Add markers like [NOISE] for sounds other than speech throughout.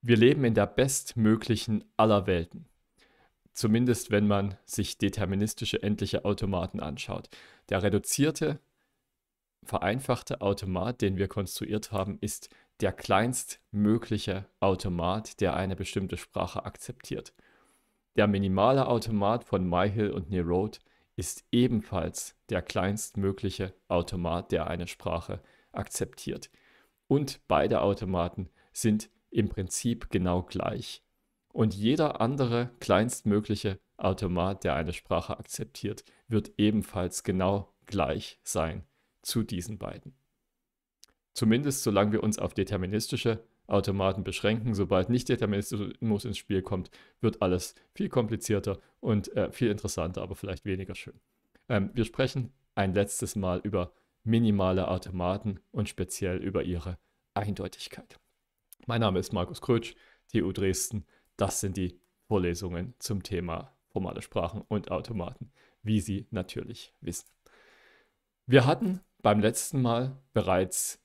Wir leben in der bestmöglichen aller Welten. Zumindest wenn man sich deterministische endliche Automaten anschaut. Der reduzierte, vereinfachte Automat, den wir konstruiert haben, ist der kleinstmögliche Automat, der eine bestimmte Sprache akzeptiert. Der minimale Automat von MyHill und Neroad ist ebenfalls der kleinstmögliche Automat, der eine Sprache akzeptiert. Und beide Automaten sind im Prinzip genau gleich. Und jeder andere kleinstmögliche Automat, der eine Sprache akzeptiert, wird ebenfalls genau gleich sein zu diesen beiden. Zumindest solange wir uns auf deterministische Automaten beschränken. Sobald nicht Determinismus ins Spiel kommt, wird alles viel komplizierter und äh, viel interessanter, aber vielleicht weniger schön. Ähm, wir sprechen ein letztes Mal über minimale Automaten und speziell über ihre Eindeutigkeit. Mein Name ist Markus Krötsch, TU Dresden. Das sind die Vorlesungen zum Thema formale Sprachen und Automaten, wie Sie natürlich wissen. Wir hatten beim letzten Mal bereits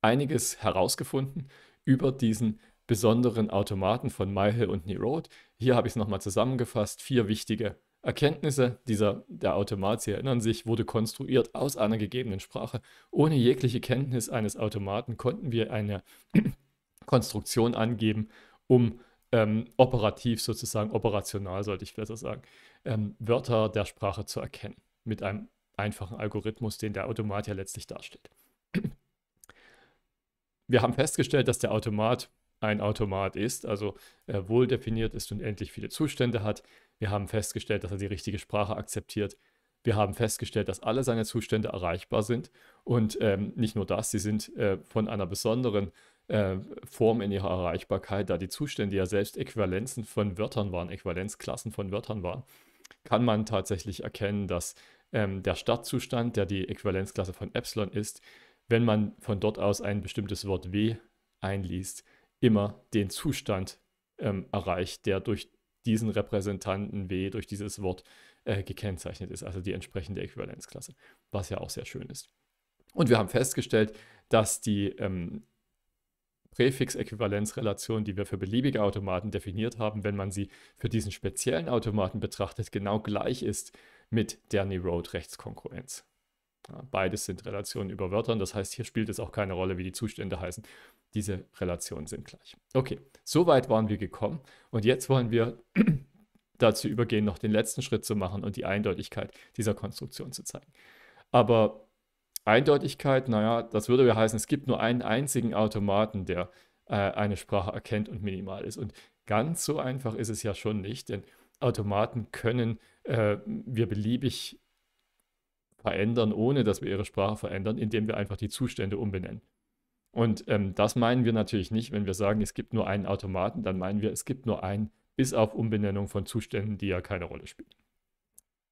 einiges herausgefunden über diesen besonderen Automaten von Myhill und Nerod. Hier habe ich es nochmal zusammengefasst. Vier wichtige Erkenntnisse. Dieser, der Automat, Sie erinnern sich, wurde konstruiert aus einer gegebenen Sprache. Ohne jegliche Kenntnis eines Automaten konnten wir eine Konstruktion angeben, um ähm, operativ sozusagen, operational sollte ich besser sagen, ähm, Wörter der Sprache zu erkennen mit einem einfachen Algorithmus, den der Automat ja letztlich darstellt. Wir haben festgestellt, dass der Automat ein Automat ist, also äh, wohl definiert ist und endlich viele Zustände hat. Wir haben festgestellt, dass er die richtige Sprache akzeptiert. Wir haben festgestellt, dass alle seine Zustände erreichbar sind und ähm, nicht nur das, sie sind äh, von einer besonderen äh, Form in ihrer Erreichbarkeit, da die Zustände ja selbst Äquivalenzen von Wörtern waren, Äquivalenzklassen von Wörtern waren, kann man tatsächlich erkennen, dass ähm, der Startzustand, der die Äquivalenzklasse von Epsilon ist, wenn man von dort aus ein bestimmtes Wort W einliest, immer den Zustand ähm, erreicht, der durch diesen Repräsentanten W, durch dieses Wort äh, gekennzeichnet ist, also die entsprechende Äquivalenzklasse, was ja auch sehr schön ist. Und wir haben festgestellt, dass die ähm, Präfix-Äquivalenzrelation, die wir für beliebige Automaten definiert haben, wenn man sie für diesen speziellen Automaten betrachtet, genau gleich ist mit der nerode rechtskonkurrenz Ja, beides sind Relationen über Wörtern, das heißt, hier spielt es auch keine Rolle, wie die Zustände heißen. Diese Relationen sind gleich. Okay, so weit waren wir gekommen und jetzt wollen wir [CLEARS THROAT] dazu übergehen, noch den letzten Schritt zu machen und die Eindeutigkeit dieser Konstruktion zu zeigen. Aber Eindeutigkeit, naja, das würde ja heißen, es gibt nur einen einzigen Automaten, der äh, eine Sprache erkennt und minimal ist. Und ganz so einfach ist es ja schon nicht, denn Automaten können äh, wir beliebig verändern, ohne dass wir ihre Sprache verändern, indem wir einfach die Zustände umbenennen. Und ähm, das meinen wir natürlich nicht, wenn wir sagen, es gibt nur einen Automaten, dann meinen wir, es gibt nur einen, bis auf Umbenennung von Zuständen, die ja keine Rolle spielen.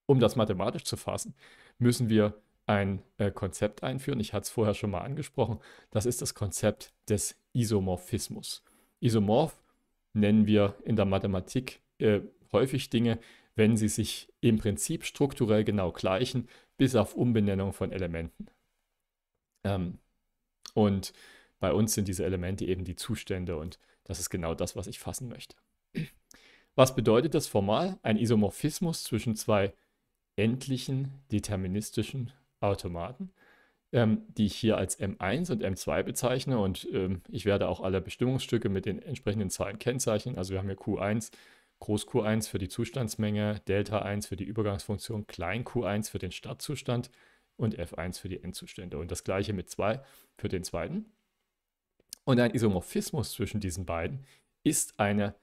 Um das mathematisch zu fassen, müssen wir ein äh, Konzept einführen. Ich hatte es vorher schon mal angesprochen. Das ist das Konzept des Isomorphismus. Isomorph nennen wir in der Mathematik äh, häufig Dinge, wenn sie sich im Prinzip strukturell genau gleichen, bis auf Umbenennung von Elementen. Ähm, und bei uns sind diese Elemente eben die Zustände und das ist genau das, was ich fassen möchte. Was bedeutet das formal? Ein Isomorphismus zwischen zwei endlichen deterministischen Automaten, ähm, die ich hier als M1 und M2 bezeichne und ähm, ich werde auch alle Bestimmungsstücke mit den entsprechenden Zahlen kennzeichnen. Also wir haben hier Q1, Groß Q1 für die Zustandsmenge, Delta 1 für die Übergangsfunktion, Klein Q1 für den Startzustand und F1 für die Endzustände. Und das gleiche mit 2 für den zweiten. Und ein Isomorphismus zwischen diesen beiden ist eine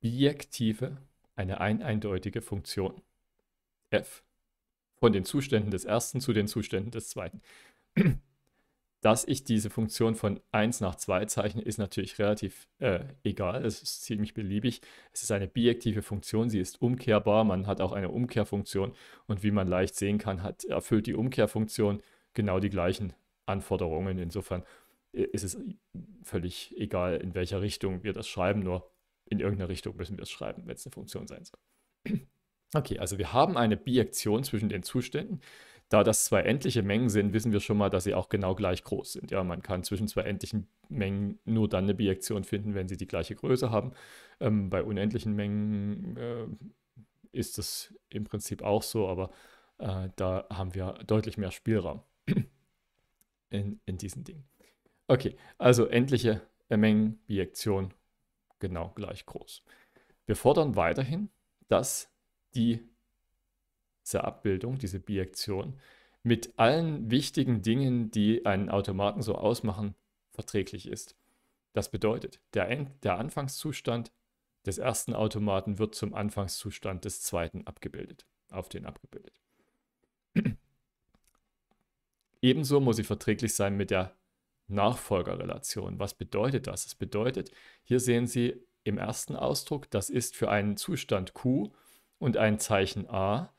bijektive, eine eindeutige Funktion f von den Zuständen des ersten zu den Zuständen des zweiten. [CLEARS THROAT] Dass ich diese Funktion von 1 nach 2 zeichne, ist natürlich relativ äh, egal. Es ist ziemlich beliebig. Es ist eine bijektive Funktion. Sie ist umkehrbar. Man hat auch eine Umkehrfunktion. Und wie man leicht sehen kann, hat, erfüllt die Umkehrfunktion genau die gleichen Anforderungen. Insofern äh, ist es völlig egal, in welcher Richtung wir das schreiben. Nur in irgendeiner Richtung müssen wir es schreiben, wenn es eine Funktion sein soll. [CLEARS THROAT] Okay, also wir haben eine Bijektion zwischen den Zuständen. Da das zwei endliche Mengen sind, wissen wir schon mal, dass sie auch genau gleich groß sind. Ja, man kann zwischen zwei endlichen Mengen nur dann eine Bijektion finden, wenn sie die gleiche Größe haben. Ähm, bei unendlichen Mengen äh, ist das im Prinzip auch so, aber äh, da haben wir deutlich mehr Spielraum [CLEARS THROAT] in, in diesen Dingen. Okay, also endliche äh, Mengen, Bijektion genau gleich groß. Wir fordern weiterhin, dass diese Abbildung, diese Bijektion, mit allen wichtigen Dingen, die einen Automaten so ausmachen, verträglich ist. Das bedeutet, der, End der Anfangszustand des ersten Automaten wird zum Anfangszustand des zweiten abgebildet, auf den abgebildet. [CLEARS THROAT] Ebenso muss sie verträglich sein mit der Nachfolgerrelation. Was bedeutet das? Es bedeutet, hier sehen Sie im ersten Ausdruck, das ist für einen Zustand Q und ein Zeichen A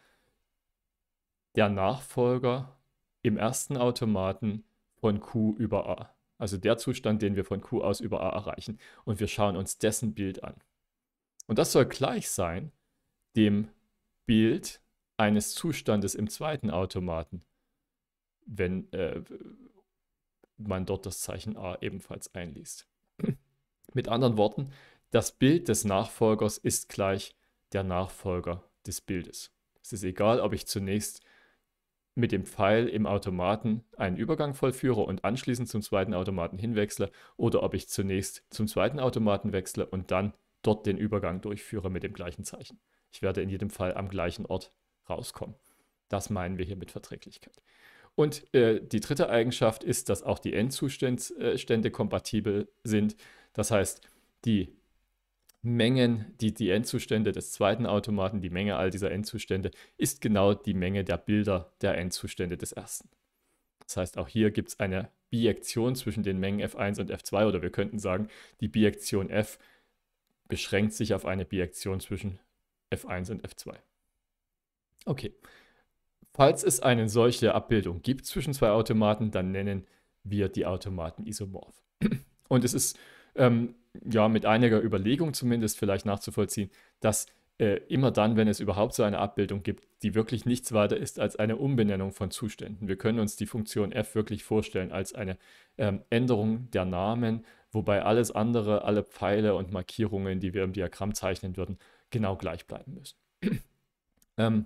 der Nachfolger im ersten Automaten von Q über A. Also der Zustand, den wir von Q aus über A erreichen. Und wir schauen uns dessen Bild an. Und das soll gleich sein dem Bild eines Zustandes im zweiten Automaten, wenn äh, man dort das Zeichen A ebenfalls einliest. Mit anderen Worten, das Bild des Nachfolgers ist gleich der Nachfolger des Bildes. Es ist egal, ob ich zunächst mit dem Pfeil im Automaten einen Übergang vollführe und anschließend zum zweiten Automaten hinwechsle oder ob ich zunächst zum zweiten Automaten wechsle und dann dort den Übergang durchführe mit dem gleichen Zeichen. Ich werde in jedem Fall am gleichen Ort rauskommen. Das meinen wir hier mit Verträglichkeit. Und äh, die dritte Eigenschaft ist, dass auch die Endzustände äh, kompatibel sind. Das heißt, die Mengen, die, die Endzustände des zweiten Automaten, die Menge all dieser Endzustände, ist genau die Menge der Bilder der Endzustände des ersten. Das heißt, auch hier gibt es eine Bijektion zwischen den Mengen f1 und f2 oder wir könnten sagen, die Bijektion f beschränkt sich auf eine Bijektion zwischen f1 und f2. Okay, falls es eine solche Abbildung gibt zwischen zwei Automaten, dann nennen wir die Automaten isomorph. Und es ist ähm, ja mit einiger Überlegung zumindest vielleicht nachzuvollziehen, dass äh, immer dann, wenn es überhaupt so eine Abbildung gibt, die wirklich nichts weiter ist als eine Umbenennung von Zuständen. Wir können uns die Funktion f wirklich vorstellen als eine ähm, Änderung der Namen, wobei alles andere, alle Pfeile und Markierungen, die wir im Diagramm zeichnen würden, genau gleich bleiben müssen. [CLEARS THROAT] ähm,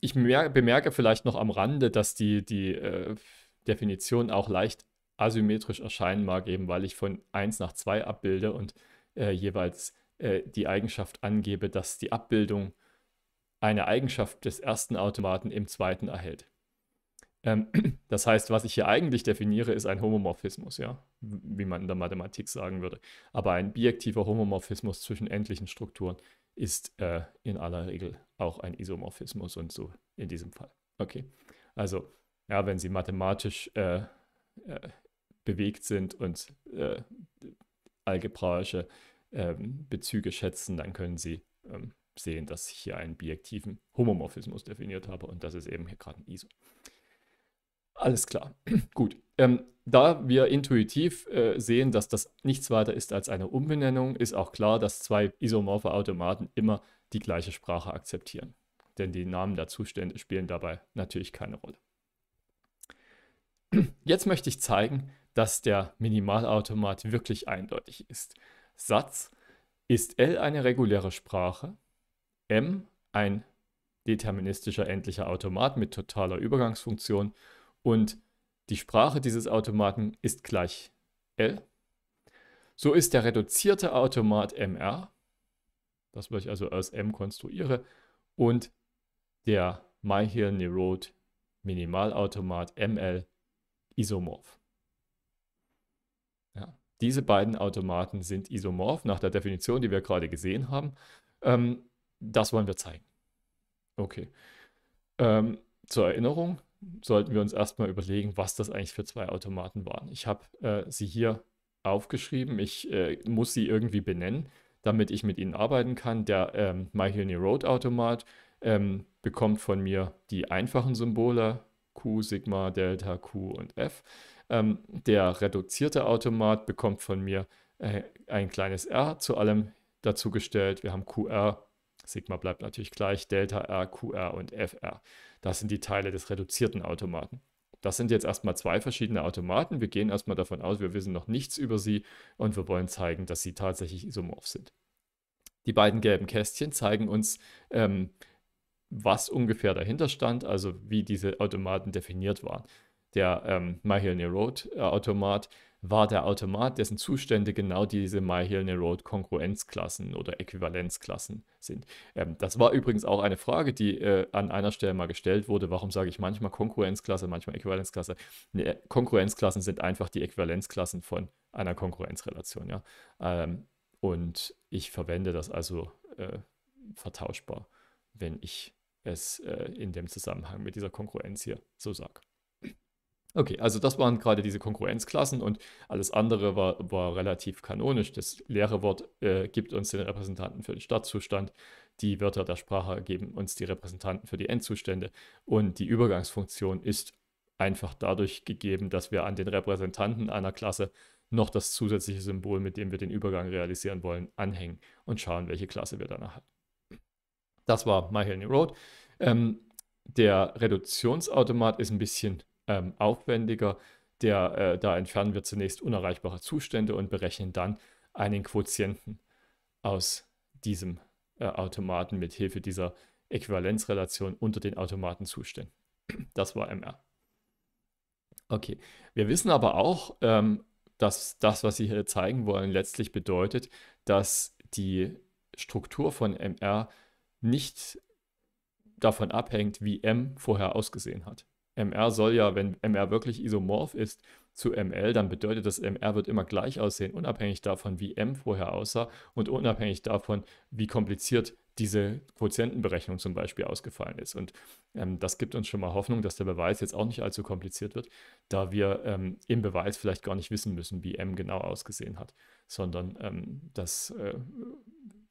ich bemerke vielleicht noch am Rande, dass die, die äh, Definition auch leicht asymmetrisch erscheinen mag, eben weil ich von 1 nach 2 abbilde und äh, jeweils äh, die Eigenschaft angebe, dass die Abbildung eine Eigenschaft des ersten Automaten im zweiten erhält. Ähm, [CLEARS THROAT] das heißt, was ich hier eigentlich definiere, ist ein Homomorphismus, ja, wie man in der Mathematik sagen würde. Aber ein bijektiver Homomorphismus zwischen endlichen Strukturen ist äh, in aller Regel auch ein Isomorphismus und so in diesem Fall. Okay, also ja, wenn Sie mathematisch äh, äh bewegt sind und äh, algebraische ähm, Bezüge schätzen, dann können sie ähm, sehen, dass ich hier einen bijektiven Homomorphismus definiert habe und das ist eben hier gerade ein ISO. Alles klar. [CLEARS THROAT] Gut. Ähm, da wir intuitiv äh, sehen, dass das nichts weiter ist als eine Umbenennung, ist auch klar, dass zwei isomorphe Automaten immer die gleiche Sprache akzeptieren. Denn die Namen der Zustände spielen dabei natürlich keine Rolle. [CLEARS THROAT] Jetzt möchte ich zeigen, dass der Minimalautomat wirklich eindeutig ist. Satz ist L eine reguläre Sprache, M ein deterministischer endlicher Automat mit totaler Übergangsfunktion und die Sprache dieses Automaten ist gleich L. So ist der reduzierte Automat MR, das was ich also aus M konstruiere, und der MyHill Road Minimalautomat ML isomorph. Diese beiden Automaten sind isomorph nach der Definition, die wir gerade gesehen haben. Ähm, das wollen wir zeigen. Okay. Ähm, zur Erinnerung sollten wir uns erstmal überlegen, was das eigentlich für zwei Automaten waren. Ich habe äh, sie hier aufgeschrieben. Ich äh, muss sie irgendwie benennen, damit ich mit ihnen arbeiten kann. Der ähm, My Road Automat ähm, bekommt von mir die einfachen Symbole Q, Sigma, Delta, Q und F. Ähm, der reduzierte Automat bekommt von mir äh, ein kleines R zu allem dazugestellt. Wir haben QR, Sigma bleibt natürlich gleich, Delta R, QR und FR. Das sind die Teile des reduzierten Automaten. Das sind jetzt erstmal zwei verschiedene Automaten. Wir gehen erstmal davon aus, wir wissen noch nichts über sie und wir wollen zeigen, dass sie tatsächlich isomorph sind. Die beiden gelben Kästchen zeigen uns, ähm, was ungefähr dahinter stand, also wie diese Automaten definiert waren der ähm, My Hero Road äh, Automat war der Automat, dessen Zustände genau diese My Hero Road Kongruenzklassen oder Äquivalenzklassen sind. Ähm, das war übrigens auch eine Frage, die äh, an einer Stelle mal gestellt wurde. Warum sage ich manchmal Konkurrenzklasse, manchmal Äquivalenzklasse? Nee, Konkurrenzklassen sind einfach die Äquivalenzklassen von einer Konkurrenzrelation. Ja? Ähm, und ich verwende das also äh, vertauschbar, wenn ich es äh, in dem Zusammenhang mit dieser Konkurrenz hier so sage. Okay, also das waren gerade diese Konkurrenzklassen und alles andere war, war relativ kanonisch. Das leere Wort äh, gibt uns den Repräsentanten für den Stadtzustand, die Wörter der Sprache geben uns die Repräsentanten für die Endzustände und die Übergangsfunktion ist einfach dadurch gegeben, dass wir an den Repräsentanten einer Klasse noch das zusätzliche Symbol, mit dem wir den Übergang realisieren wollen, anhängen und schauen, welche Klasse wir danach haben. Das war My Hill New Road. Ähm, der Reduktionsautomat ist ein bisschen ähm, aufwendiger. Der, äh, da entfernen wir zunächst unerreichbare Zustände und berechnen dann einen Quotienten aus diesem äh, Automaten mit Hilfe dieser Äquivalenzrelation unter den Automatenzuständen. Das war MR. Okay, wir wissen aber auch, ähm, dass das, was Sie hier zeigen wollen, letztlich bedeutet, dass die Struktur von MR nicht davon abhängt, wie M vorher ausgesehen hat. MR soll ja, wenn MR wirklich isomorph ist zu ML, dann bedeutet das, MR wird immer gleich aussehen, unabhängig davon, wie M vorher aussah und unabhängig davon, wie kompliziert diese Quotientenberechnung zum Beispiel ausgefallen ist. Und ähm, das gibt uns schon mal Hoffnung, dass der Beweis jetzt auch nicht allzu kompliziert wird, da wir ähm, im Beweis vielleicht gar nicht wissen müssen, wie M genau ausgesehen hat, sondern ähm, das äh,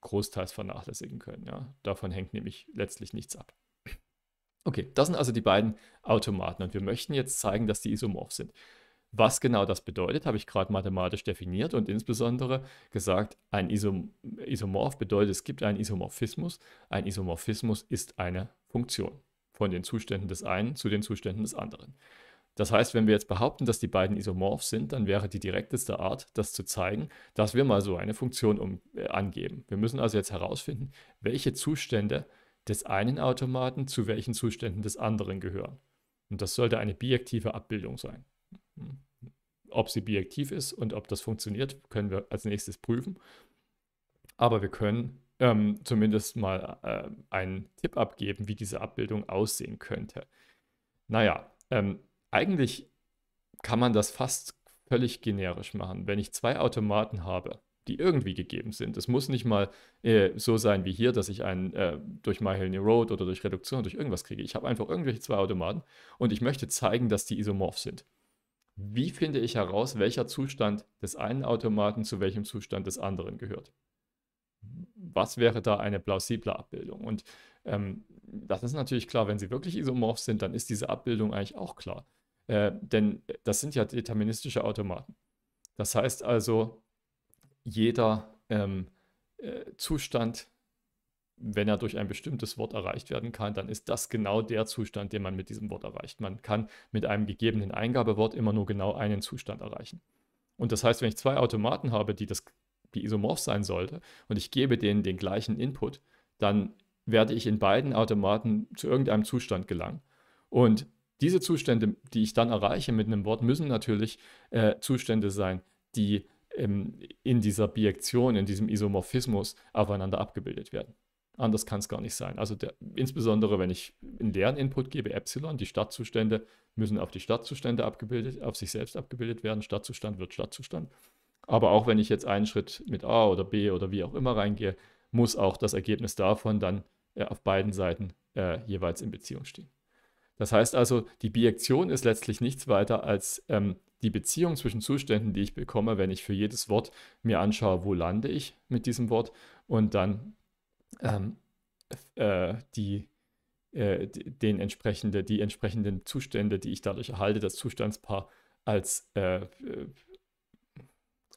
großteils vernachlässigen können. Ja? Davon hängt nämlich letztlich nichts ab. Okay, das sind also die beiden Automaten und wir möchten jetzt zeigen, dass die isomorph sind. Was genau das bedeutet, habe ich gerade mathematisch definiert und insbesondere gesagt, ein Isom Isomorph bedeutet, es gibt einen Isomorphismus. Ein Isomorphismus ist eine Funktion von den Zuständen des einen zu den Zuständen des anderen. Das heißt, wenn wir jetzt behaupten, dass die beiden isomorph sind, dann wäre die direkteste Art, das zu zeigen, dass wir mal so eine Funktion um, äh, angeben. Wir müssen also jetzt herausfinden, welche Zustände äh, des einen Automaten zu welchen Zuständen des anderen gehören. Und das sollte eine bijektive Abbildung sein. Ob sie bijektiv ist und ob das funktioniert, können wir als nächstes prüfen. Aber wir können ähm, zumindest mal äh, einen Tipp abgeben, wie diese Abbildung aussehen könnte. Naja, ähm, eigentlich kann man das fast völlig generisch machen. Wenn ich zwei Automaten habe, die irgendwie gegeben sind. Es muss nicht mal äh, so sein wie hier, dass ich einen äh, durch My Hill New Road oder durch Reduktion oder durch irgendwas kriege. Ich habe einfach irgendwelche zwei Automaten und ich möchte zeigen, dass die isomorph sind. Wie finde ich heraus, welcher Zustand des einen Automaten zu welchem Zustand des anderen gehört? Was wäre da eine plausible Abbildung? Und ähm, das ist natürlich klar, wenn sie wirklich isomorph sind, dann ist diese Abbildung eigentlich auch klar. Äh, denn das sind ja deterministische Automaten. Das heißt also, jeder ähm, äh, Zustand, wenn er durch ein bestimmtes Wort erreicht werden kann, dann ist das genau der Zustand, den man mit diesem Wort erreicht. Man kann mit einem gegebenen Eingabewort immer nur genau einen Zustand erreichen. Und das heißt, wenn ich zwei Automaten habe, die das die isomorph sein sollte, und ich gebe denen den gleichen Input, dann werde ich in beiden Automaten zu irgendeinem Zustand gelangen. Und diese Zustände, die ich dann erreiche mit einem Wort, müssen natürlich äh, Zustände sein, die ähm, in dieser Bijektion, in diesem Isomorphismus aufeinander abgebildet werden. Anders kann es gar nicht sein. Also der, insbesondere, wenn ich einen leeren Input gebe, Epsilon, die Stadtzustände müssen auf die Stadtzustände abgebildet, auf sich selbst abgebildet werden. Stadtzustand wird Stadtzustand. Aber auch wenn ich jetzt einen Schritt mit A oder B oder wie auch immer reingehe, muss auch das Ergebnis davon dann äh, auf beiden Seiten äh, jeweils in Beziehung stehen. Das heißt also, die Bijektion ist letztlich nichts weiter als ähm, die Beziehung zwischen Zuständen, die ich bekomme, wenn ich für jedes Wort mir anschaue, wo lande ich mit diesem Wort und dann ähm, äh, die, äh, den entsprechende, die entsprechenden Zustände, die ich dadurch erhalte, das Zustandspaar als äh,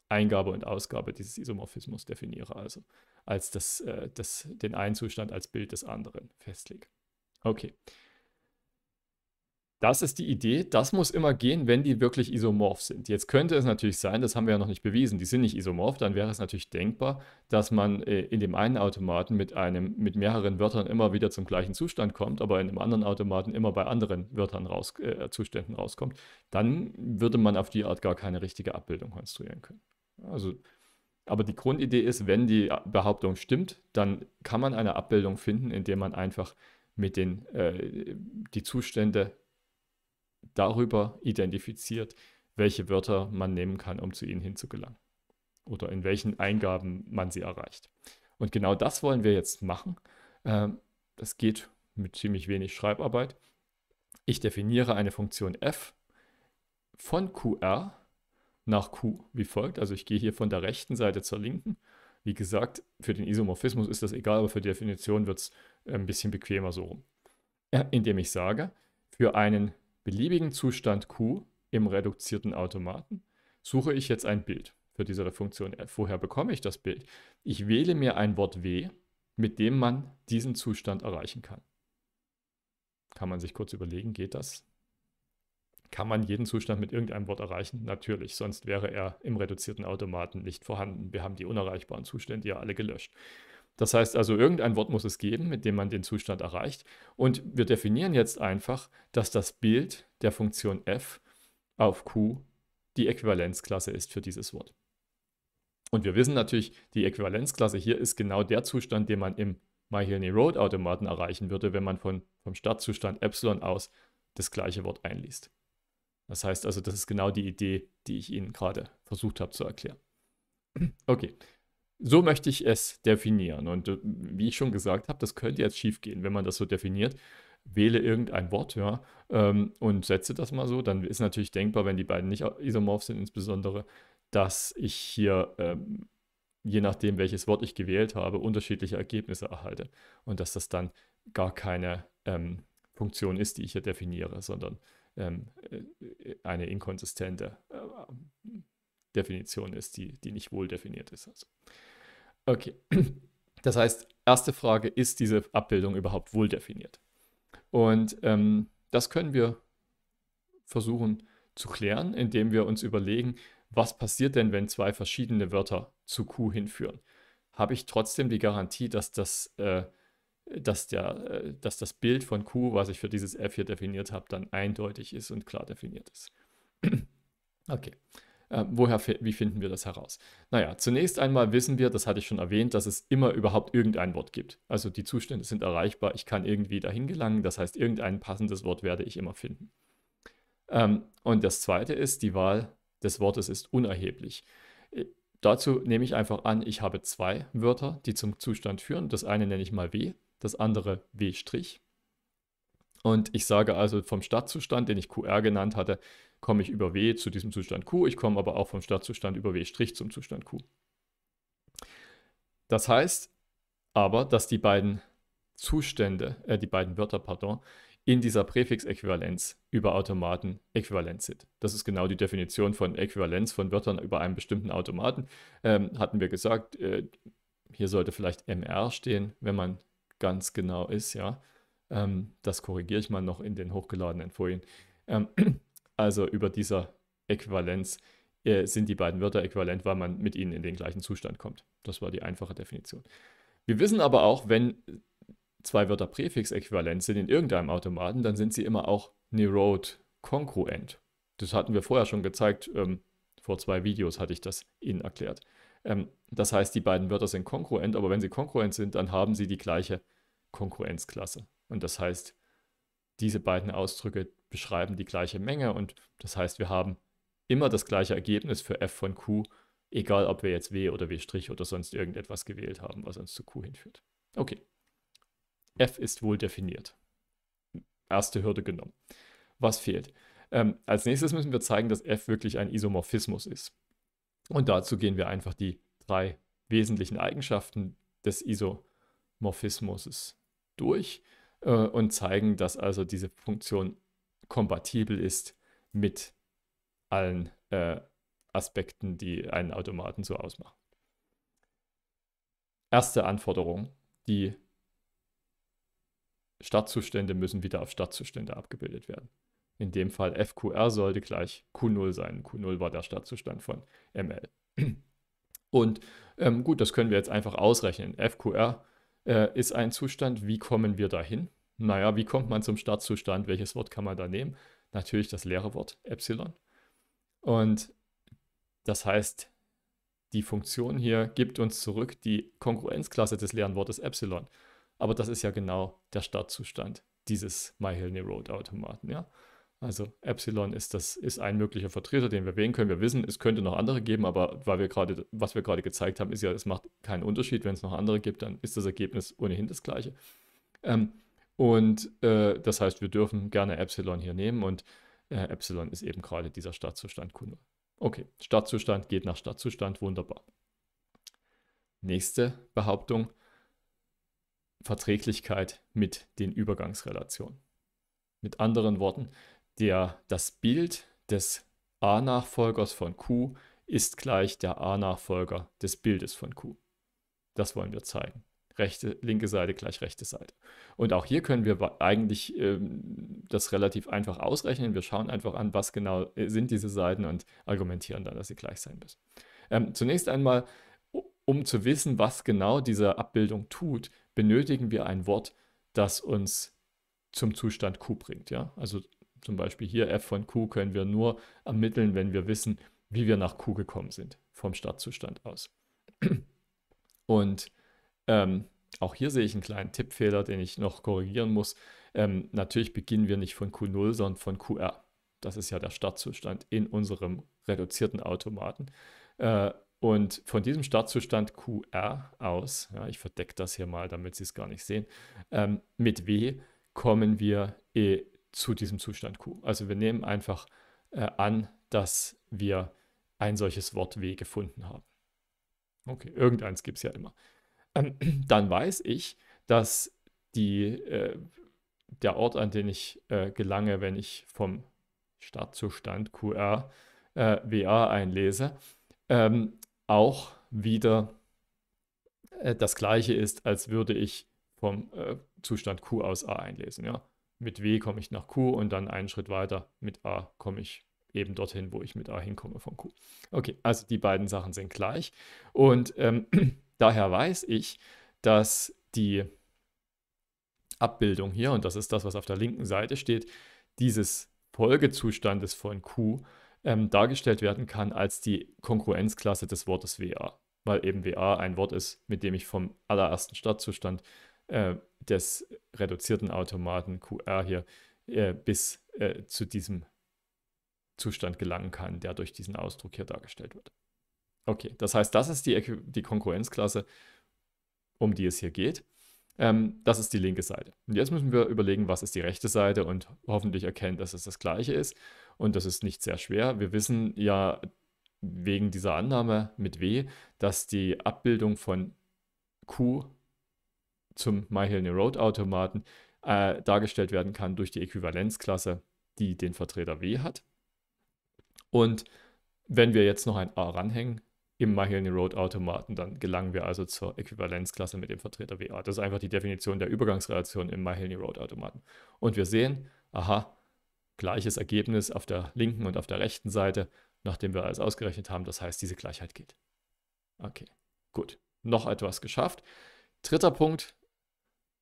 Eingabe und Ausgabe dieses Isomorphismus definiere, also als das, äh, das, den einen Zustand als Bild des anderen festlege. Okay. Das ist die Idee, das muss immer gehen, wenn die wirklich isomorph sind. Jetzt könnte es natürlich sein, das haben wir ja noch nicht bewiesen, die sind nicht isomorph, dann wäre es natürlich denkbar, dass man äh, in dem einen Automaten mit, einem, mit mehreren Wörtern immer wieder zum gleichen Zustand kommt, aber in dem anderen Automaten immer bei anderen Wörtern raus, äh, Zuständen rauskommt. Dann würde man auf die Art gar keine richtige Abbildung konstruieren können. Also, aber die Grundidee ist, wenn die Behauptung stimmt, dann kann man eine Abbildung finden, indem man einfach mit den äh, die Zustände darüber identifiziert, welche Wörter man nehmen kann, um zu ihnen hinzugelangen. Oder in welchen Eingaben man sie erreicht. Und genau das wollen wir jetzt machen. Ähm, das geht mit ziemlich wenig Schreibarbeit. Ich definiere eine Funktion f von QR nach Q wie folgt. Also ich gehe hier von der rechten Seite zur linken. Wie gesagt, für den Isomorphismus ist das egal, aber für die Definition wird es ein bisschen bequemer so rum. Indem ich sage, für einen beliebigen Zustand Q im reduzierten Automaten suche ich jetzt ein Bild für diese Funktion f. Äh, woher bekomme ich das Bild? Ich wähle mir ein Wort w, mit dem man diesen Zustand erreichen kann. Kann man sich kurz überlegen, geht das? Kann man jeden Zustand mit irgendeinem Wort erreichen? Natürlich, sonst wäre er im reduzierten Automaten nicht vorhanden. Wir haben die unerreichbaren Zustände ja alle gelöscht. Das heißt also, irgendein Wort muss es geben, mit dem man den Zustand erreicht. Und wir definieren jetzt einfach, dass das Bild der Funktion f auf q die Äquivalenzklasse ist für dieses Wort. Und wir wissen natürlich, die Äquivalenzklasse hier ist genau der Zustand, den man im MyHilney Road Automaten erreichen würde, wenn man von, vom Startzustand Epsilon aus das gleiche Wort einliest. Das heißt also, das ist genau die Idee, die ich Ihnen gerade versucht habe zu erklären. [CLEARS THROAT] Okay, so möchte ich es definieren. Und äh, wie ich schon gesagt habe, das könnte jetzt schiefgehen, wenn man das so definiert. Wähle irgendein Wort, ja, ähm, und setze das mal so. Dann ist natürlich denkbar, wenn die beiden nicht isomorph sind, insbesondere, dass ich hier, ähm, je nachdem, welches Wort ich gewählt habe, unterschiedliche Ergebnisse erhalte. Und dass das dann gar keine ähm, Funktion ist, die ich hier definiere, sondern äh, äh, eine inkonsistente Definition ist, die, die nicht wohl definiert ist. Also. Okay. [CLEARS THROAT] Das heißt, erste Frage, ist diese Abbildung überhaupt wohl definiert? Und ähm, das können wir versuchen zu klären, indem wir uns überlegen, was passiert denn, wenn zwei verschiedene Wörter zu Q hinführen? Habe ich trotzdem die Garantie, dass das, äh, dass, der, äh, dass das Bild von Q, was ich für dieses F hier definiert habe, dann eindeutig ist und klar definiert ist? [CLEARS THROAT] okay. Äh, woher, wie finden wir das heraus? Naja, zunächst einmal wissen wir, das hatte ich schon erwähnt, dass es immer überhaupt irgendein Wort gibt. Also die Zustände sind erreichbar, ich kann irgendwie dahin gelangen, das heißt, irgendein passendes Wort werde ich immer finden. Ähm, und das zweite ist, die Wahl des Wortes ist unerheblich. Äh, dazu nehme ich einfach an, ich habe zwei Wörter, die zum Zustand führen. Das eine nenne ich mal W, das andere W'. Und ich sage also vom Startzustand, den ich QR genannt hatte, komme ich über W zu diesem Zustand Q, ich komme aber auch vom Startzustand über W' zum Zustand Q. Das heißt aber, dass die beiden Zustände, äh, die beiden Wörter, pardon, in dieser Präfixäquivalenz über Automaten äquivalent sind. Das ist genau die Definition von Äquivalenz von Wörtern über einen bestimmten Automaten. Ähm, hatten wir gesagt, äh, hier sollte vielleicht MR stehen, wenn man ganz genau ist, ja. Ähm, das korrigiere ich mal noch in den hochgeladenen Folien. Ähm, also über dieser Äquivalenz äh, sind die beiden Wörter äquivalent, weil man mit ihnen in den gleichen Zustand kommt. Das war die einfache Definition. Wir wissen aber auch, wenn zwei Wörter Präfix-äquivalent sind in irgendeinem Automaten, dann sind sie immer auch nerod kongruent. Das hatten wir vorher schon gezeigt, ähm, vor zwei Videos hatte ich das Ihnen erklärt. Ähm, das heißt, die beiden Wörter sind kongruent, aber wenn sie kongruent sind, dann haben sie die gleiche Konkurrenzklasse. Und das heißt, diese beiden Ausdrücke beschreiben die gleiche Menge und das heißt, wir haben immer das gleiche Ergebnis für f von q, egal ob wir jetzt w oder w' oder sonst irgendetwas gewählt haben, was uns zu q hinführt. Okay, f ist wohl definiert. Erste Hürde genommen. Was fehlt? Ähm, als nächstes müssen wir zeigen, dass f wirklich ein Isomorphismus ist. Und dazu gehen wir einfach die drei wesentlichen Eigenschaften des Isomorphismus durch äh, und zeigen, dass also diese Funktion kompatibel ist mit allen äh, Aspekten, die einen Automaten so ausmachen. Erste Anforderung, die Startzustände müssen wieder auf Startzustände abgebildet werden. In dem Fall FQR sollte gleich Q0 sein. Q0 war der Startzustand von ML. [CLEARS THROAT] Und ähm, gut, das können wir jetzt einfach ausrechnen. FQR äh, ist ein Zustand. Wie kommen wir dahin? Naja, wie kommt man zum Startzustand? Welches Wort kann man da nehmen? Natürlich das leere Wort, Epsilon. Und das heißt, die Funktion hier gibt uns zurück die Kongruenzklasse des leeren Wortes Epsilon. Aber das ist ja genau der Startzustand dieses MyHill-Road-Automaten. Ja? Also Epsilon ist, das, ist ein möglicher Vertreter, den wir wählen können. Wir wissen, es könnte noch andere geben, aber weil wir grade, was wir gerade gezeigt haben, ist ja, es macht keinen Unterschied. Wenn es noch andere gibt, dann ist das Ergebnis ohnehin das gleiche. Ähm, und äh, das heißt, wir dürfen gerne Epsilon hier nehmen und äh, Epsilon ist eben gerade dieser Startzustand Q0. Okay, Startzustand geht nach Startzustand, wunderbar. Nächste Behauptung, Verträglichkeit mit den Übergangsrelationen. Mit anderen Worten, der, das Bild des A-Nachfolgers von Q ist gleich der A-Nachfolger des Bildes von Q. Das wollen wir zeigen rechte, linke Seite gleich rechte Seite. Und auch hier können wir eigentlich ähm, das relativ einfach ausrechnen. Wir schauen einfach an, was genau äh, sind diese Seiten und argumentieren dann, dass sie gleich sein müssen. Ähm, zunächst einmal, um zu wissen, was genau diese Abbildung tut, benötigen wir ein Wort, das uns zum Zustand Q bringt. Ja? Also zum Beispiel hier f von Q können wir nur ermitteln, wenn wir wissen, wie wir nach Q gekommen sind, vom Startzustand aus. Und ähm, auch hier sehe ich einen kleinen Tippfehler, den ich noch korrigieren muss. Ähm, natürlich beginnen wir nicht von Q0, sondern von QR. Das ist ja der Startzustand in unserem reduzierten Automaten. Äh, und von diesem Startzustand QR aus, ja, ich verdecke das hier mal, damit Sie es gar nicht sehen, ähm, mit W kommen wir eh zu diesem Zustand Q. Also wir nehmen einfach äh, an, dass wir ein solches Wort W gefunden haben. Okay, irgendeins gibt es ja immer. Ähm, [CLEARS THROAT] dann weiß ich, dass die, äh, der Ort, an den ich äh, gelange, wenn ich vom Startzustand QR äh, WA einlese, ähm, auch wieder äh, das gleiche ist, als würde ich vom äh, Zustand Q aus A einlesen. Ja? Mit W komme ich nach Q und dann einen Schritt weiter mit A komme ich eben dorthin, wo ich mit A hinkomme von Q. Okay, also die beiden Sachen sind gleich. Und ähm, [CLEARS THROAT] Daher weiß ich, dass die Abbildung hier, und das ist das, was auf der linken Seite steht, dieses Folgezustandes von Q ähm, dargestellt werden kann als die Kongruenzklasse des Wortes WA, weil eben WA ein Wort ist, mit dem ich vom allerersten Startzustand äh, des reduzierten Automaten QR hier äh, bis äh, zu diesem Zustand gelangen kann, der durch diesen Ausdruck hier dargestellt wird. Okay, das heißt, das ist die, die Konkurrenzklasse, um die es hier geht. Ähm, das ist die linke Seite. Und jetzt müssen wir überlegen, was ist die rechte Seite und hoffentlich erkennen, dass es das gleiche ist. Und das ist nicht sehr schwer. Wir wissen ja wegen dieser Annahme mit W, dass die Abbildung von Q zum MyHill-Road-Automaten äh, dargestellt werden kann durch die Äquivalenzklasse, die den Vertreter W hat. Und wenn wir jetzt noch ein A ranhängen, im My Road Automaten, dann gelangen wir also zur Äquivalenzklasse mit dem Vertreter WA. Das ist einfach die Definition der Übergangsrelation im My Road Automaten. Und wir sehen, aha, gleiches Ergebnis auf der linken und auf der rechten Seite, nachdem wir alles ausgerechnet haben. Das heißt, diese Gleichheit geht. Okay, gut. Noch etwas geschafft. Dritter Punkt,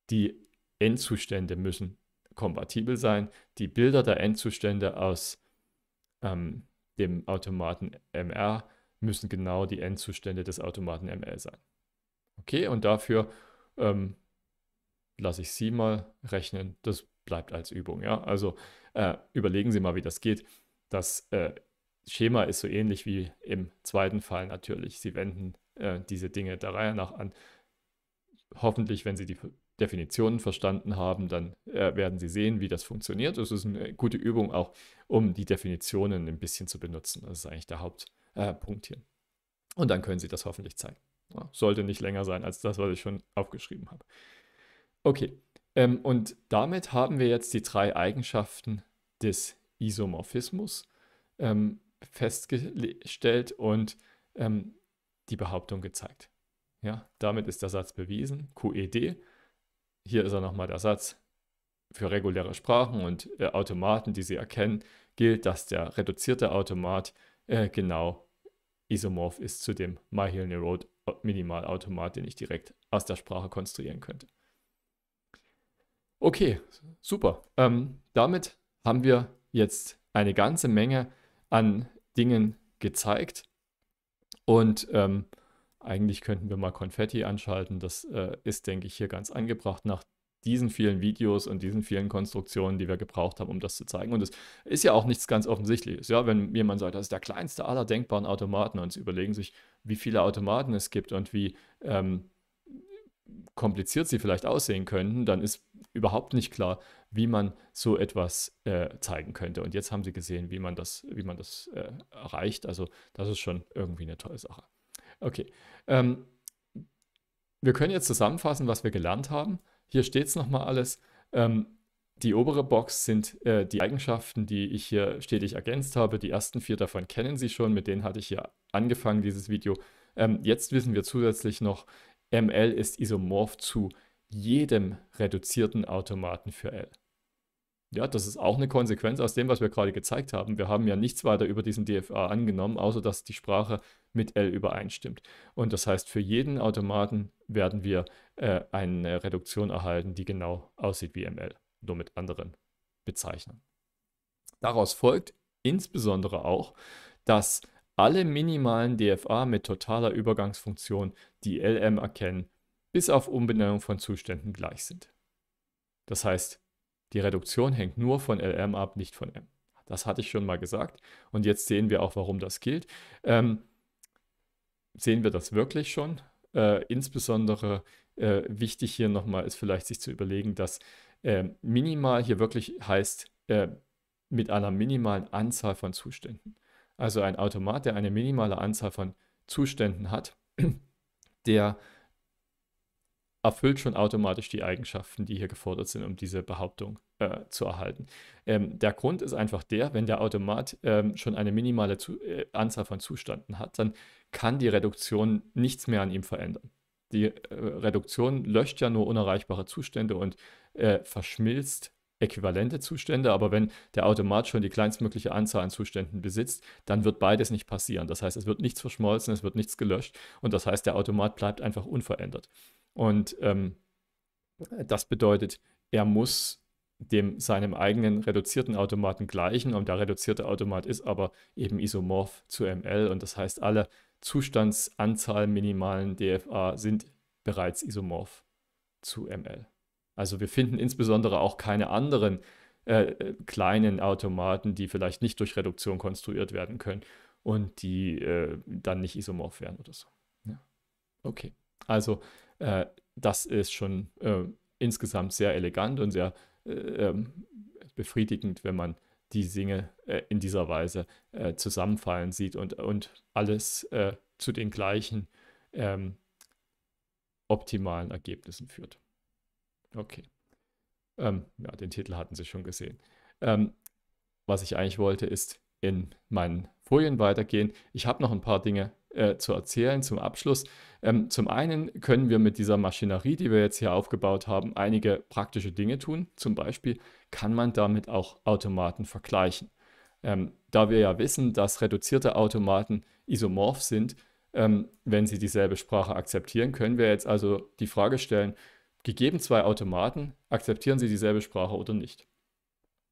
die Endzustände müssen kompatibel sein. Die Bilder der Endzustände aus ähm, dem Automaten MR müssen genau die Endzustände des Automaten ML sein. Okay, und dafür ähm, lasse ich Sie mal rechnen. Das bleibt als Übung. Ja? Also äh, überlegen Sie mal, wie das geht. Das äh, Schema ist so ähnlich wie im zweiten Fall natürlich. Sie wenden äh, diese Dinge der Reihe nach an. Hoffentlich, wenn Sie die Definitionen verstanden haben, dann äh, werden Sie sehen, wie das funktioniert. Es ist eine gute Übung auch, um die Definitionen ein bisschen zu benutzen. Das ist eigentlich der Haupt äh, punktieren. Und dann können Sie das hoffentlich zeigen. Ja, sollte nicht länger sein als das, was ich schon aufgeschrieben habe. Okay, ähm, und damit haben wir jetzt die drei Eigenschaften des Isomorphismus ähm, festgestellt und ähm, die Behauptung gezeigt. Ja, damit ist der Satz bewiesen, QED. Hier ist er nochmal der Satz. Für reguläre Sprachen und äh, Automaten, die sie erkennen, gilt, dass der reduzierte Automat äh, genau isomorph ist zu dem MyHealNerode Minimalautomat, den ich direkt aus der Sprache konstruieren könnte. Okay, super. Ähm, damit haben wir jetzt eine ganze Menge an Dingen gezeigt. Und ähm, eigentlich könnten wir mal Konfetti anschalten. Das äh, ist, denke ich, hier ganz angebracht nach diesen vielen Videos und diesen vielen Konstruktionen, die wir gebraucht haben, um das zu zeigen. Und es ist ja auch nichts ganz Offensichtliches. Ja, wenn jemand sagt, das ist der kleinste aller denkbaren Automaten und sie überlegen sich, wie viele Automaten es gibt und wie ähm, kompliziert sie vielleicht aussehen könnten, dann ist überhaupt nicht klar, wie man so etwas äh, zeigen könnte. Und jetzt haben sie gesehen, wie man das, wie man das äh, erreicht. Also das ist schon irgendwie eine tolle Sache. Okay. Ähm, wir können jetzt zusammenfassen, was wir gelernt haben. Hier steht es nochmal alles. Ähm, die obere Box sind äh, die Eigenschaften, die ich hier stetig ergänzt habe. Die ersten vier davon kennen Sie schon, mit denen hatte ich hier angefangen, dieses Video. Ähm, jetzt wissen wir zusätzlich noch, ML ist isomorph zu jedem reduzierten Automaten für L. Ja, das ist auch eine Konsequenz aus dem, was wir gerade gezeigt haben. Wir haben ja mhm. nichts weiter über diesen DFA angenommen, außer dass die Sprache mit L übereinstimmt. Und das heißt, für jeden Automaten werden wir äh, eine Reduktion erhalten, die genau aussieht wie ML, nur mit anderen Bezeichnern. Daraus folgt insbesondere auch, dass alle minimalen DFA mit totaler Übergangsfunktion, die LM erkennen, bis auf Umbenennung von Zuständen gleich sind. Das heißt, die Reduktion hängt nur von LM ab, nicht von M. Das hatte ich schon mal gesagt. Und jetzt sehen wir auch, warum das gilt. Ähm, sehen wir das wirklich schon? Äh, insbesondere äh, wichtig hier nochmal ist vielleicht sich zu überlegen, dass äh, minimal hier wirklich heißt äh, mit einer minimalen Anzahl von Zuständen. Also ein Automat, der eine minimale Anzahl von Zuständen hat, [CLEARS THROAT] der erfüllt schon automatisch die Eigenschaften, die hier gefordert sind, um diese Behauptung äh, zu erhalten. Ähm, der Grund ist einfach der, wenn der Automat ähm, schon eine minimale zu äh, Anzahl von Zuständen hat, dann kann die Reduktion nichts mehr an ihm verändern. Die äh, Reduktion löscht ja nur unerreichbare Zustände und äh, verschmilzt äquivalente Zustände, aber wenn der Automat schon die kleinstmögliche Anzahl an Zuständen besitzt, dann wird beides nicht passieren. Das heißt, es wird nichts verschmolzen, es wird nichts gelöscht und das heißt, der Automat bleibt einfach unverändert. Und ähm, das bedeutet, er muss dem seinem eigenen reduzierten Automaten gleichen. Und der reduzierte Automat ist aber eben isomorph zu ML. Und das heißt, alle Zustandsanzahl minimalen DFA sind bereits isomorph zu ML. Also wir finden insbesondere auch keine anderen äh, äh, kleinen Automaten, die vielleicht nicht durch Reduktion konstruiert werden können und die äh, dann nicht isomorph werden oder so. Ja. Okay, also äh, das ist schon äh, insgesamt sehr elegant und sehr äh, ähm, befriedigend, wenn man die Dinge äh, in dieser Weise äh, zusammenfallen sieht und, und alles zu den gleichen ähm, optimalen Ergebnissen führt. Okay. Ähm, ja, den Titel hatten Sie schon gesehen. Ähm, was ich eigentlich wollte, ist in meinen Folien weitergehen. Ich habe noch ein paar Dinge äh, zu erzählen zum Abschluss. Ähm, zum einen können wir mit dieser Maschinerie, die wir jetzt hier aufgebaut haben, einige praktische Dinge tun. Zum Beispiel kann man damit auch Automaten vergleichen. Ähm, da wir ja wissen, dass reduzierte Automaten isomorph sind, ähm, wenn sie dieselbe Sprache akzeptieren, können wir jetzt also die Frage stellen, gegeben zwei Automaten, akzeptieren sie dieselbe Sprache oder nicht?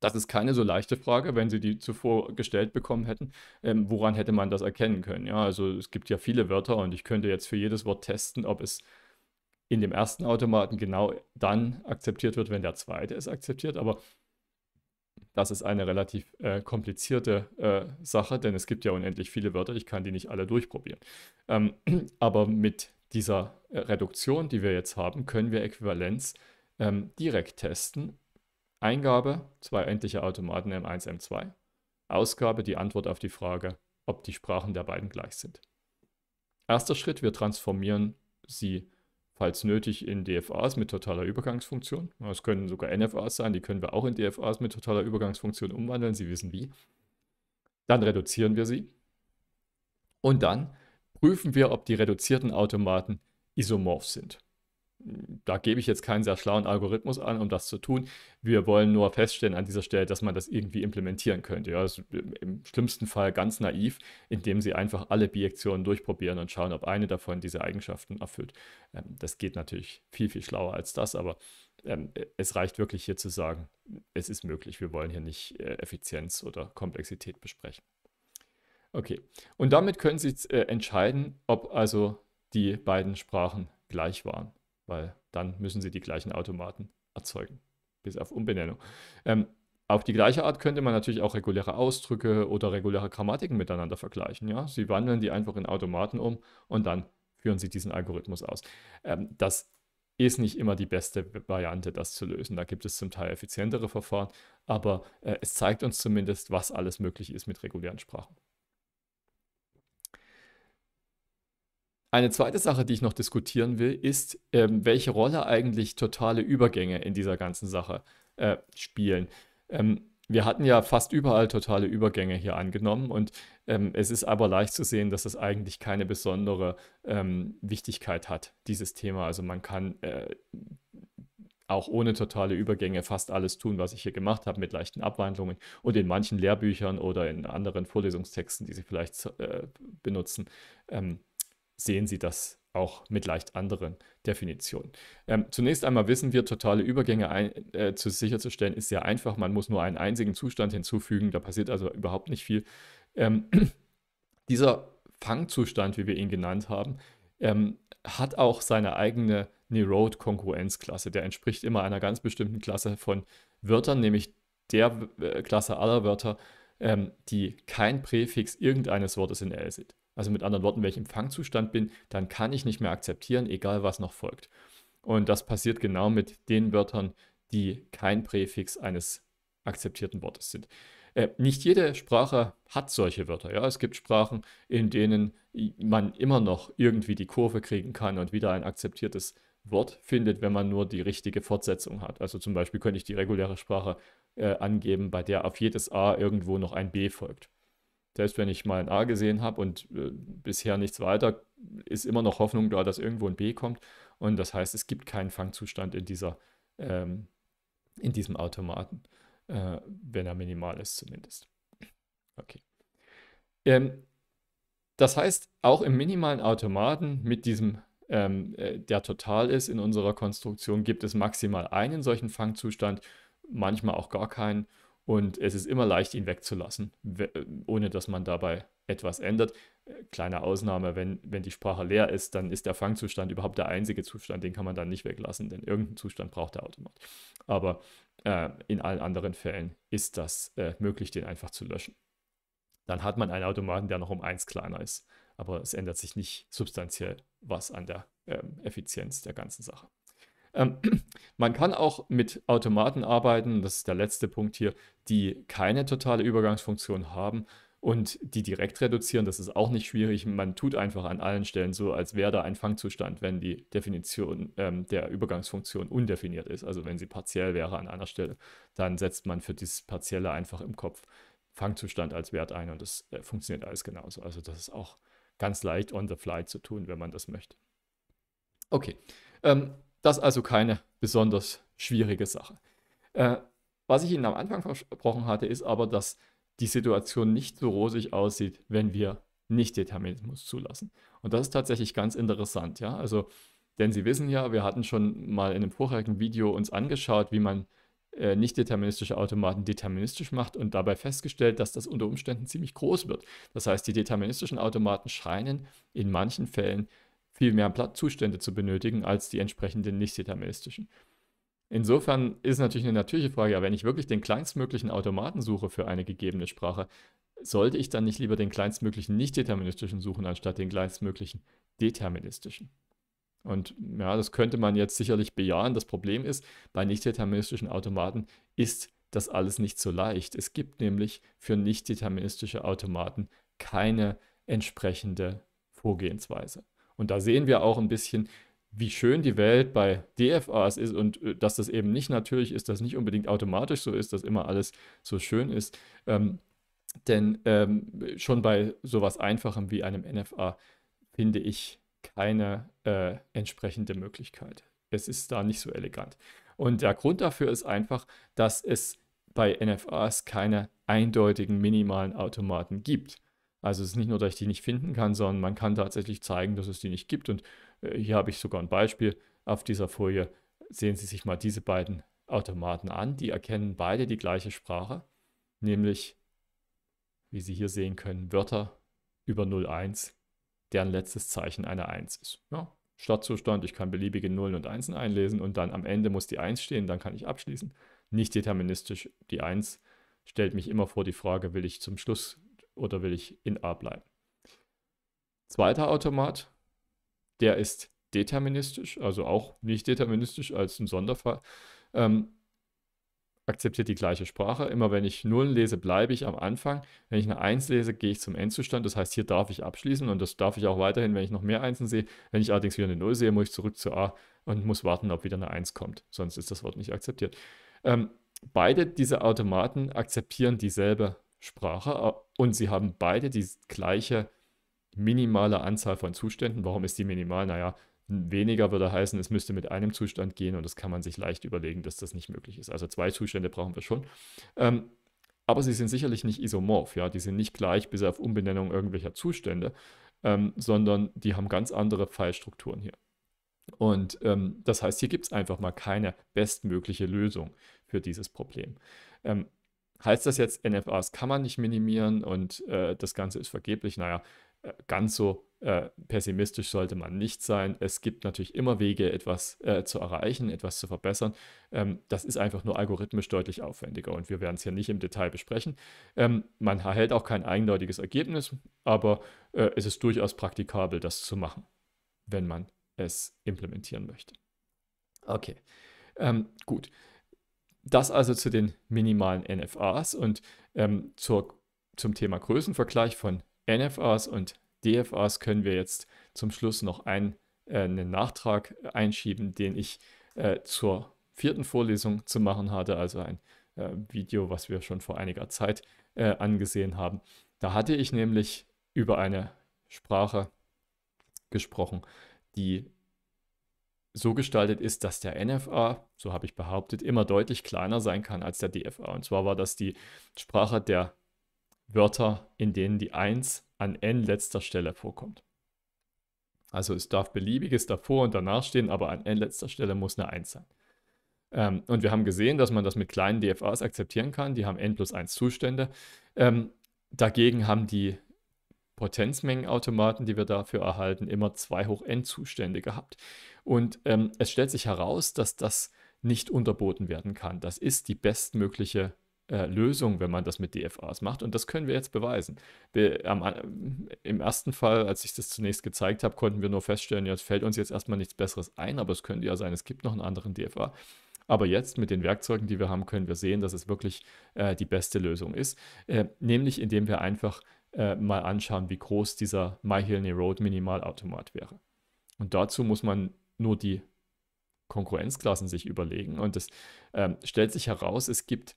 Das ist keine so leichte Frage, wenn Sie die zuvor gestellt bekommen hätten. Ähm, woran hätte man das erkennen können? Ja, also es gibt ja viele Wörter und ich könnte jetzt für jedes Wort testen, ob es in dem ersten Automaten genau dann akzeptiert wird, wenn der zweite es akzeptiert. Aber das ist eine relativ äh, komplizierte äh, Sache, denn es gibt ja unendlich viele Wörter, ich kann die nicht alle durchprobieren. Ähm, [CLEARS THROAT] aber mit dieser äh, Reduktion, die wir jetzt haben, können wir Äquivalenz ähm, direkt testen Eingabe, zwei endliche Automaten M1, M2. Ausgabe, die Antwort auf die Frage, ob die Sprachen der beiden gleich sind. Erster Schritt, wir transformieren sie, falls nötig, in DFAs mit totaler Übergangsfunktion. Es können sogar NFAs sein, die können wir auch in DFAs mit totaler Übergangsfunktion umwandeln, Sie wissen wie. Dann reduzieren wir sie. Und dann prüfen wir, ob die reduzierten Automaten isomorph sind da gebe ich jetzt keinen sehr schlauen Algorithmus an, um das zu tun. Wir wollen nur feststellen an dieser Stelle, dass man das irgendwie implementieren könnte. Ja, also Im schlimmsten Fall ganz naiv, indem sie einfach alle Bijektionen durchprobieren und schauen, ob eine davon diese Eigenschaften erfüllt. Ähm, das geht natürlich viel, viel schlauer als das, aber ähm, es reicht wirklich hier zu sagen, es ist möglich. Wir wollen hier nicht äh, Effizienz oder Komplexität besprechen. Okay, und damit können Sie äh, entscheiden, ob also die beiden Sprachen gleich waren weil dann müssen sie die gleichen Automaten erzeugen, bis auf Umbenennung. Ähm, auf die gleiche Art könnte man natürlich auch reguläre Ausdrücke oder reguläre Grammatiken miteinander vergleichen. Ja? Sie wandeln die einfach in Automaten um und dann führen sie diesen Algorithmus aus. Ähm, das ist nicht immer die beste Variante, das zu lösen. Da gibt es zum Teil effizientere Verfahren, aber äh, es zeigt uns zumindest, was alles möglich ist mit regulären Sprachen. Eine zweite Sache, die ich noch diskutieren will, ist, ähm, welche Rolle eigentlich totale Übergänge in dieser ganzen Sache äh, spielen. Ähm, wir hatten ja fast überall totale Übergänge hier angenommen und ähm, es ist aber leicht zu sehen, dass es eigentlich keine besondere ähm, Wichtigkeit hat, dieses Thema. Also man kann äh, auch ohne totale Übergänge fast alles tun, was ich hier gemacht habe, mit leichten Abwandlungen und in manchen Lehrbüchern oder in anderen Vorlesungstexten, die Sie vielleicht äh, benutzen, ähm, sehen Sie das auch mit leicht anderen Definitionen. Ähm, zunächst einmal wissen wir, totale Übergänge ein, äh, zu sicherzustellen ist sehr einfach. Man muss nur einen einzigen Zustand hinzufügen, da passiert also überhaupt nicht viel. Ähm, [CLEARS THROAT] dieser Fangzustand, wie wir ihn genannt haben, ähm, hat auch seine eigene Nerode-Konkurrenzklasse. Der entspricht immer einer ganz bestimmten Klasse von Wörtern, nämlich der äh, Klasse aller Wörter, ähm, die kein Präfix irgendeines Wortes in L sind also mit anderen Worten, wenn ich im Fangzustand bin, dann kann ich nicht mehr akzeptieren, egal was noch folgt. Und das passiert genau mit den Wörtern, die kein Präfix eines akzeptierten Wortes sind. Äh, nicht jede Sprache hat solche Wörter. Ja? Es gibt Sprachen, in denen man immer noch irgendwie die Kurve kriegen kann und wieder ein akzeptiertes Wort findet, wenn man nur die richtige Fortsetzung hat. Also zum Beispiel könnte ich die reguläre Sprache äh, angeben, bei der auf jedes A irgendwo noch ein B folgt selbst wenn ich mal ein A gesehen habe und äh, bisher nichts weiter, ist immer noch Hoffnung da, dass irgendwo ein B kommt. Und das heißt, es gibt keinen Fangzustand in, dieser, ähm, in diesem Automaten, äh, wenn er minimal ist zumindest. Okay. Ähm, das heißt, auch im minimalen Automaten mit diesem, ähm, äh, der total ist in unserer Konstruktion, gibt es maximal einen solchen Fangzustand, manchmal auch gar keinen. Und es ist immer leicht, ihn wegzulassen, ohne dass man dabei etwas ändert. Kleine Ausnahme, wenn, wenn die Sprache leer ist, dann ist der Fangzustand überhaupt der einzige Zustand, den kann man dann nicht weglassen, denn irgendeinen Zustand braucht der Automat. Aber äh, in allen anderen Fällen ist das äh, möglich, den einfach zu löschen. Dann hat man einen Automaten, der noch um eins kleiner ist. Aber es ändert sich nicht substanziell was an der äh, Effizienz der ganzen Sache. Ähm, [CLEARS THROAT] man kann auch mit Automaten arbeiten, das ist der letzte Punkt hier, die keine totale Übergangsfunktion haben und die direkt reduzieren. Das ist auch nicht schwierig. Man tut einfach an allen Stellen so, als wäre da ein Fangzustand, wenn die Definition ähm, der Übergangsfunktion undefiniert ist. Also wenn sie partiell wäre an einer Stelle, dann setzt man für dieses Partielle einfach im Kopf Fangzustand als Wert ein und das äh, funktioniert alles genauso. Also das ist auch ganz leicht on the fly zu tun, wenn man das möchte. Okay. Ähm, das ist also keine besonders schwierige Sache. Äh, was ich Ihnen am Anfang versprochen hatte, ist aber, dass die Situation nicht so rosig aussieht, wenn wir nicht Determinismus zulassen. Und das ist tatsächlich ganz interessant, ja. Also, denn Sie wissen ja, wir hatten schon mal in einem vorherigen Video uns angeschaut, wie man äh, nicht deterministische Automaten deterministisch macht und dabei festgestellt, dass das unter Umständen ziemlich groß wird. Das heißt, die deterministischen Automaten scheinen in manchen Fällen viel mehr Zustände zu benötigen als die entsprechenden nicht-deterministischen. Insofern ist natürlich eine natürliche Frage, ja, wenn ich wirklich den kleinstmöglichen Automaten suche für eine gegebene Sprache, sollte ich dann nicht lieber den kleinstmöglichen nicht-deterministischen suchen, anstatt den kleinstmöglichen deterministischen? Und ja, das könnte man jetzt sicherlich bejahen. Das Problem ist, bei nicht-deterministischen Automaten ist das alles nicht so leicht. Es gibt nämlich für nicht-deterministische Automaten keine entsprechende Vorgehensweise. Und da sehen wir auch ein bisschen, wie schön die Welt bei DFAs ist und äh, dass das eben nicht natürlich ist, dass nicht unbedingt automatisch so ist, dass immer alles so schön ist. Ähm, denn ähm, schon bei sowas Einfachem wie einem NFA finde ich keine äh, entsprechende Möglichkeit. Es ist da nicht so elegant. Und der Grund dafür ist einfach, dass es bei NFAs keine eindeutigen minimalen Automaten gibt. Also es ist nicht nur, dass ich die nicht finden kann, sondern man kann tatsächlich zeigen, dass es die nicht gibt. Und äh, hier habe ich sogar ein Beispiel auf dieser Folie. Sehen Sie sich mal diese beiden Automaten an. Die erkennen beide die gleiche Sprache, nämlich, wie Sie hier sehen können, Wörter über 01, deren letztes Zeichen eine 1 ist. Ja, Startzustand, ich kann beliebige Nullen und Einsen einlesen und dann am Ende muss die 1 stehen, dann kann ich abschließen. Nicht deterministisch, die 1 stellt mich immer vor die Frage, will ich zum Schluss oder will ich in A bleiben? Zweiter Automat, der ist deterministisch, also auch nicht deterministisch als ein Sonderfall. Ähm, akzeptiert die gleiche Sprache. Immer wenn ich 0 lese, bleibe ich am Anfang. Wenn ich eine 1 lese, gehe ich zum Endzustand. Das heißt, hier darf ich abschließen und das darf ich auch weiterhin, wenn ich noch mehr Einsen sehe. Wenn ich allerdings wieder eine 0 sehe, muss ich zurück zu A und muss warten, ob wieder eine 1 kommt. Sonst ist das Wort nicht akzeptiert. Ähm, beide diese Automaten akzeptieren dieselbe Sprache äh, und sie haben beide die gleiche minimale Anzahl von Zuständen. Warum ist die minimal? Naja, weniger würde heißen, es müsste mit einem Zustand gehen und das kann man sich leicht überlegen, dass das nicht möglich ist. Also zwei Zustände brauchen wir schon. Ähm, aber sie sind sicherlich nicht isomorph, ja, die sind nicht gleich bis auf Umbenennung irgendwelcher Zustände, ähm, sondern die haben ganz andere Pfeilstrukturen hier. Und ähm, das heißt, hier gibt es einfach mal keine bestmögliche Lösung für dieses Problem. Ähm, heißt das jetzt, NFAs kann man nicht minimieren und äh, das Ganze ist vergeblich? Naja, äh, ganz so äh, pessimistisch sollte man nicht sein. Es gibt natürlich immer Wege, etwas äh, zu erreichen, etwas zu verbessern. Ähm, das ist einfach nur algorithmisch deutlich aufwendiger und wir werden es hier nicht im Detail besprechen. Ähm, man erhält auch kein eindeutiges Ergebnis, aber äh, es ist durchaus praktikabel, das zu machen, wenn man es implementieren möchte. Okay, ähm, gut. Das also zu den minimalen NFAs und ähm, zur, zum Thema Größenvergleich von NFAs und DFAs können wir jetzt zum Schluss noch ein, äh, einen Nachtrag äh, einschieben, den ich äh, zur vierten Vorlesung zu machen hatte, also ein äh, Video, was wir schon vor einiger Zeit äh, angesehen haben. Da hatte ich nämlich über eine Sprache gesprochen, die so gestaltet ist, dass der NFA, so habe ich behauptet, immer deutlich kleiner sein kann als der DFA. Und zwar war das die Sprache der Wörter, in denen die 1 an n letzter Stelle vorkommt. Also es darf beliebiges davor und danach stehen, aber an n letzter Stelle muss eine 1 sein. Ähm, und wir haben gesehen, dass man das mit kleinen DFAs akzeptieren kann. Die haben n plus 1 Zustände. Ähm, dagegen haben die Potenzmengenautomaten, die wir dafür erhalten, immer zwei hoch n Zustände gehabt. Und ähm, es stellt sich heraus, dass das nicht unterboten werden kann. Das ist die bestmögliche äh, Lösung, wenn man das mit DFAs macht. Und das können wir jetzt beweisen. Wir, ähm, Im ersten Fall, als ich das zunächst gezeigt habe, konnten wir nur feststellen, jetzt fällt uns jetzt erstmal nichts Besseres ein, aber es könnte ja sein, es gibt noch einen anderen DFA. Aber jetzt mit den Werkzeugen, die wir haben, können wir sehen, dass es wirklich äh, die beste Lösung ist. Äh, nämlich indem wir einfach äh, mal anschauen, wie groß dieser My Hill Road Minimalautomat wäre. Und dazu muss man nur die Konkurrenzklassen sich überlegen. Und es ähm, stellt sich heraus, es gibt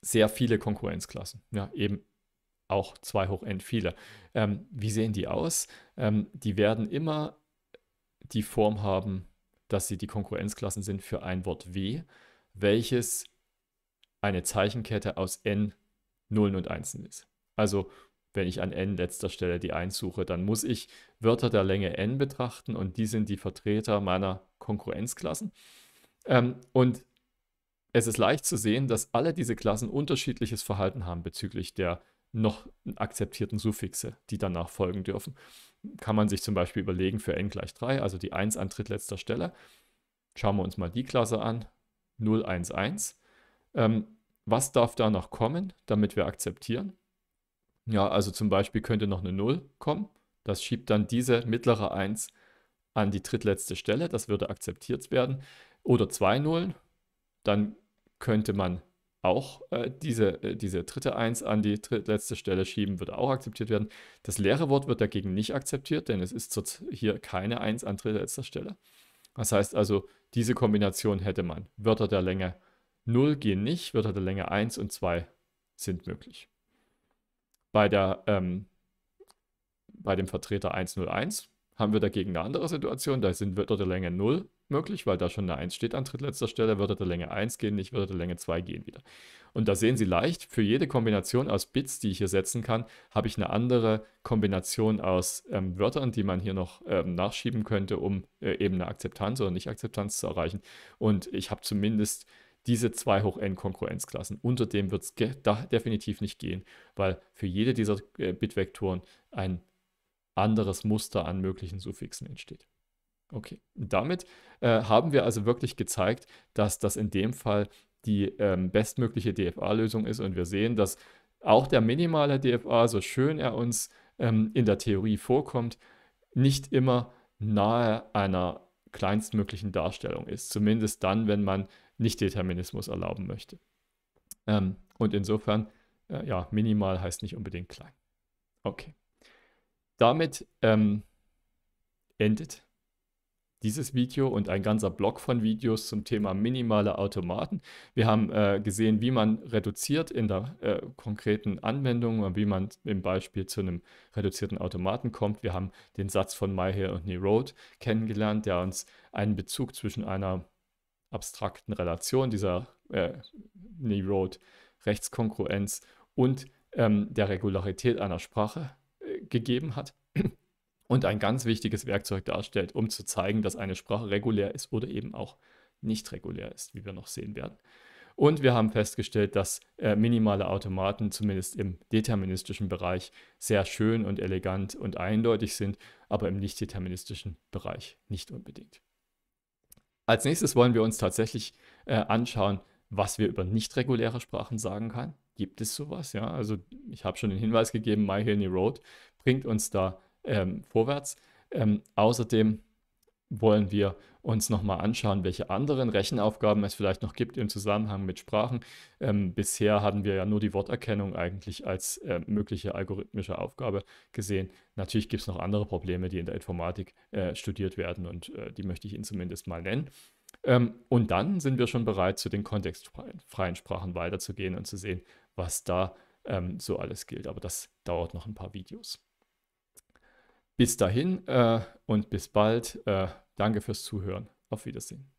sehr viele Konkurrenzklassen. Ja, eben auch 2 hoch n viele. Ähm, wie sehen die aus? Ähm, die werden immer die Form haben, dass sie die Konkurrenzklassen sind für ein Wort W, welches eine Zeichenkette aus N, Nullen und Einsen ist. Also wenn ich an n letzter Stelle die 1 suche, dann muss ich Wörter der Länge n betrachten und die sind die Vertreter meiner Konkurrenzklassen. Ähm, und es ist leicht zu sehen, dass alle diese Klassen unterschiedliches Verhalten haben bezüglich der noch akzeptierten Suffixe, die danach folgen dürfen. Kann man sich zum Beispiel überlegen für n gleich 3, also die 1 an drittletzter Stelle. Schauen wir uns mal die Klasse an, 0, 1, 1. Ähm, was darf da noch kommen, damit wir akzeptieren? Ja, also zum Beispiel könnte noch eine 0 kommen. Das schiebt dann diese mittlere 1 an die drittletzte Stelle. Das würde akzeptiert werden. Oder zwei Nullen. Dann könnte man auch äh, diese, äh, diese dritte 1 an die drittletzte Stelle schieben, würde auch akzeptiert werden. Das leere Wort wird dagegen nicht akzeptiert, denn es ist hier keine 1 an drittletzter Stelle. Das heißt also, diese Kombination hätte man. Wörter der Länge 0 gehen nicht, Wörter der Länge 1 und 2 sind möglich. Bei, der, ähm, bei dem Vertreter 101 haben wir dagegen eine andere Situation. Da sind Wörter der Länge 0 möglich, weil da schon eine 1 steht an drittletzter Stelle. Wörter der Länge 1 gehen nicht, Wörter der Länge 2 gehen wieder. Und da sehen Sie leicht, für jede Kombination aus Bits, die ich hier setzen kann, habe ich eine andere Kombination aus ähm, Wörtern, die man hier noch ähm, nachschieben könnte, um äh, eben eine Akzeptanz oder Nicht-Akzeptanz zu erreichen. Und ich habe zumindest diese zwei hoch n Konkurrenzklassen. Unter dem wird es definitiv nicht gehen, weil für jede dieser äh, Bitvektoren ein anderes Muster an möglichen Suffixen entsteht. Okay, damit äh, haben wir also wirklich gezeigt, dass das in dem Fall die ähm, bestmögliche DFA-Lösung ist und wir sehen, dass auch der minimale DFA, so schön er uns ähm, in der Theorie vorkommt, nicht immer nahe einer kleinstmöglichen Darstellung ist. Zumindest dann, wenn man Nichtdeterminismus erlauben möchte. Ähm, und insofern, äh, ja, minimal heißt nicht unbedingt klein. Okay. Damit ähm, endet dieses Video und ein ganzer Block von Videos zum Thema minimale Automaten. Wir haben äh, gesehen, wie man reduziert in der äh, konkreten Anwendung und wie man im Beispiel zu einem reduzierten Automaten kommt. Wir haben den Satz von Myhill und Nerode kennengelernt, der uns einen Bezug zwischen einer abstrakten Relation, dieser äh, Road Rechtskongruenz und ähm, der Regularität einer Sprache äh, gegeben hat [CLEARS THROAT] und ein ganz wichtiges Werkzeug darstellt, um zu zeigen, dass eine Sprache regulär ist oder eben auch nicht regulär ist, wie wir noch sehen werden. Und wir haben festgestellt, dass äh, minimale Automaten zumindest im deterministischen Bereich sehr schön und elegant und eindeutig sind, aber im nicht-deterministischen Bereich nicht unbedingt. Als nächstes wollen wir uns tatsächlich äh, anschauen, was wir über nicht reguläre Sprachen sagen können. Gibt es sowas? Ja, also ich habe schon den Hinweis gegeben, My Hilny Road bringt uns da ähm, vorwärts. Ähm, außerdem wollen wir uns nochmal anschauen, welche anderen Rechenaufgaben es vielleicht noch gibt im Zusammenhang mit Sprachen. Ähm, bisher hatten wir ja nur die Worterkennung eigentlich als äh, mögliche algorithmische Aufgabe gesehen. Natürlich gibt es noch andere Probleme, die in der Informatik äh, studiert werden und äh, die möchte ich Ihnen zumindest mal nennen. Ähm, und dann sind wir schon bereit, zu den kontextfreien Sprachen weiterzugehen und zu sehen, was da ähm, so alles gilt. Aber das dauert noch ein paar Videos. Bis dahin äh, und bis bald. Äh, Danke fürs Zuhören. Auf Wiedersehen.